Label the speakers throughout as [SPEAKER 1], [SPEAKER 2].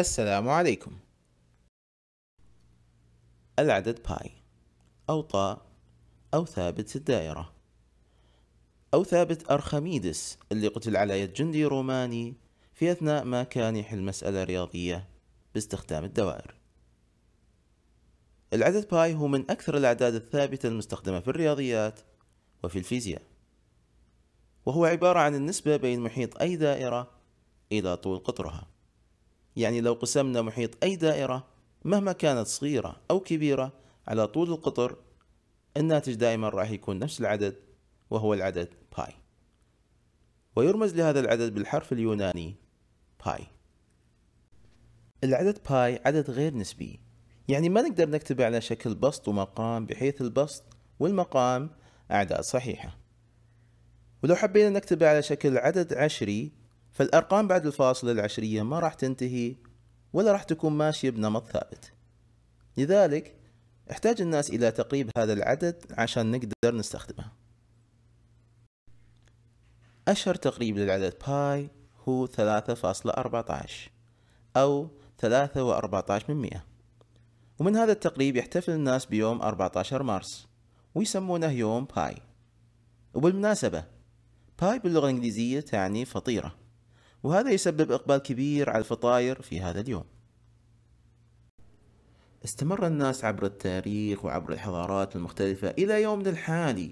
[SPEAKER 1] السلام عليكم العدد باي أو طاء أو ثابت الدائرة أو ثابت أرخميدس اللي قتل على يد جندي روماني في أثناء ما كان يحل مسألة رياضية باستخدام الدوائر العدد باي هو من أكثر الأعداد الثابتة المستخدمة في الرياضيات وفي الفيزياء وهو عبارة عن النسبة بين محيط أي دائرة إلى طول قطرها يعني لو قسمنا محيط أي دائرة مهما كانت صغيرة أو كبيرة على طول القطر الناتج دائما راح يكون نفس العدد وهو العدد باي ويرمز لهذا العدد بالحرف اليوناني باي العدد باي عدد غير نسبي يعني ما نقدر نكتبه على شكل بسط ومقام بحيث البسط والمقام أعداد صحيحة ولو حبينا نكتبه على شكل عدد عشري فالأرقام بعد الفاصلة العشرية ما راح تنتهي ولا راح تكون ماشية بنمط ثابت لذلك احتاج الناس إلى تقريب هذا العدد عشان نقدر نستخدمه أشهر تقريب للعدد باي هو 3.14 أو 3.14 من مئة ومن هذا التقريب يحتفل الناس بيوم 14 مارس ويسمونه يوم باي وبالمناسبة باي باللغة الإنجليزية تعني فطيرة وهذا يسبب إقبال كبير على الفطاير في هذا اليوم استمر الناس عبر التاريخ وعبر الحضارات المختلفة إلى يومنا الحالي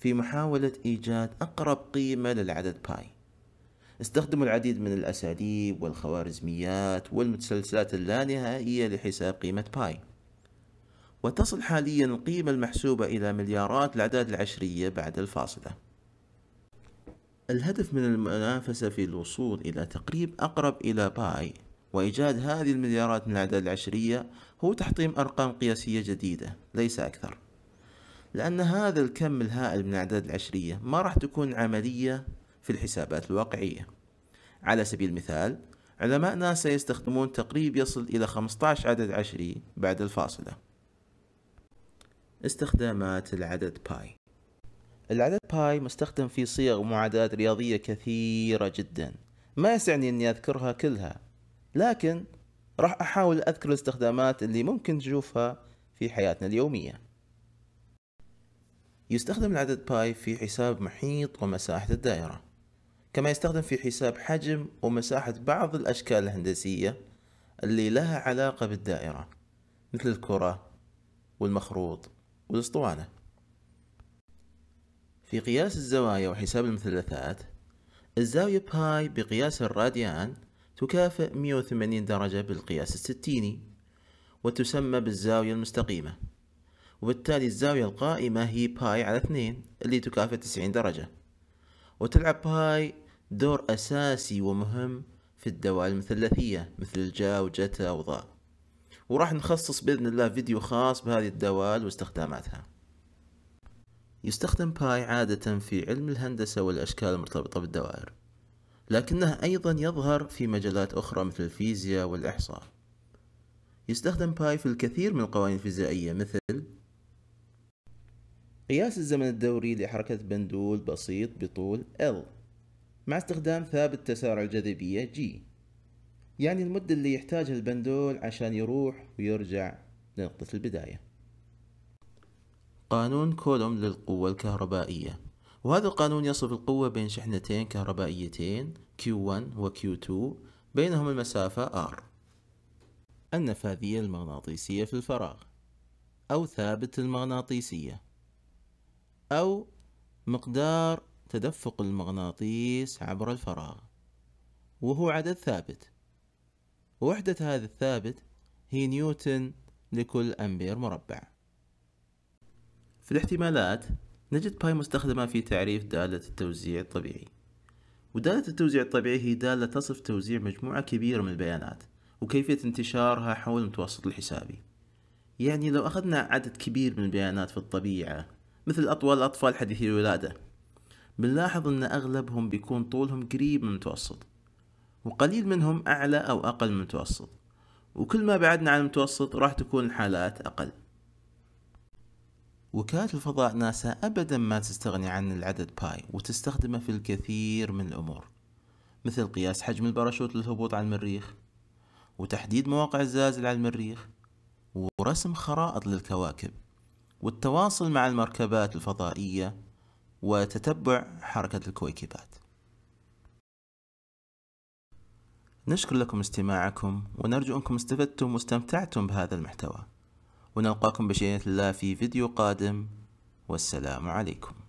[SPEAKER 1] في محاولة إيجاد أقرب قيمة للعدد باي استخدموا العديد من الأساليب والخوارزميات والمتسلسلات اللانهائية لحساب قيمة باي وتصل حاليا القيمة المحسوبة إلى مليارات الأعداد العشرية بعد الفاصلة الهدف من المنافسة في الوصول إلى تقريب أقرب إلى باي وإيجاد هذه المليارات من الأعداد العشرية هو تحطيم أرقام قياسية جديدة ليس أكثر لأن هذا الكم الهائل من الأعداد العشرية ما راح تكون عملية في الحسابات الواقعية على سبيل المثال علماء ناسا يستخدمون تقريب يصل إلى 15 عدد عشري بعد الفاصلة استخدامات العدد باي العدد باي مستخدم في صيغ ومعادلات رياضية كثيرة جدا ما يسعني اني اذكرها كلها لكن راح احاول اذكر الاستخدامات اللي ممكن تشوفها في حياتنا اليومية يستخدم العدد باي في حساب محيط ومساحة الدائرة كما يستخدم في حساب حجم ومساحة بعض الأشكال الهندسية اللي لها علاقة بالدائرة مثل الكرة والمخروط والأسطوانة في قياس الزوايا وحساب المثلثات الزاوية باي بقياس الراديان تكافئ 180 درجة بالقياس الستيني وتسمى بالزاوية المستقيمة وبالتالي الزاوية القائمة هي باي على 2 اللي تكافئ 90 درجة وتلعب باي دور أساسي ومهم في الدوال المثلثية مثل الجا وجتا وضاء وراح نخصص بإذن الله فيديو خاص بهذه الدوال واستخداماتها يستخدم باي عادة في علم الهندسة والأشكال المرتبطة بالدوائر لكنه أيضا يظهر في مجالات أخرى مثل الفيزياء والإحصاء يستخدم باي في الكثير من القوانين الفيزيائية مثل قياس الزمن الدوري لحركة بندول بسيط بطول L مع استخدام ثابت تسارع الجاذبية G يعني المدة اللي يحتاجها البندول عشان يروح ويرجع لنقطة البداية قانون كولوم للقوة الكهربائية وهذا القانون يصف القوة بين شحنتين كهربائيتين Q1 و Q2 بينهم المسافة R النفاذية المغناطيسية في الفراغ أو ثابت المغناطيسية أو مقدار تدفق المغناطيس عبر الفراغ وهو عدد ثابت ووحدة هذا الثابت هي نيوتن لكل أمبير مربع في الاحتمالات نجد باي مستخدمة في تعريف دالة التوزيع الطبيعي ودالة التوزيع الطبيعي هي دالة تصف توزيع مجموعة كبيرة من البيانات وكيفية انتشارها حول المتوسط الحسابي يعني لو أخذنا عدد كبير من البيانات في الطبيعة مثل أطول الأطفال حديثي الولادة بنلاحظ أن أغلبهم بيكون طولهم قريب من المتوسط وقليل منهم أعلى أو أقل من المتوسط وكل ما بعدنا عن المتوسط راح تكون الحالات أقل وكالة الفضاء ناسا أبدا ما تستغني عن العدد باي وتستخدمه في الكثير من الأمور مثل قياس حجم الباراشوت للهبوط على المريخ وتحديد مواقع الزلازل على المريخ ورسم خرائط للكواكب والتواصل مع المركبات الفضائية وتتبع حركة الكويكبات نشكر لكم استماعكم ونرجو أنكم استفدتم واستمتعتم بهذا المحتوى ونلقاكم بشيء الله في فيديو قادم والسلام عليكم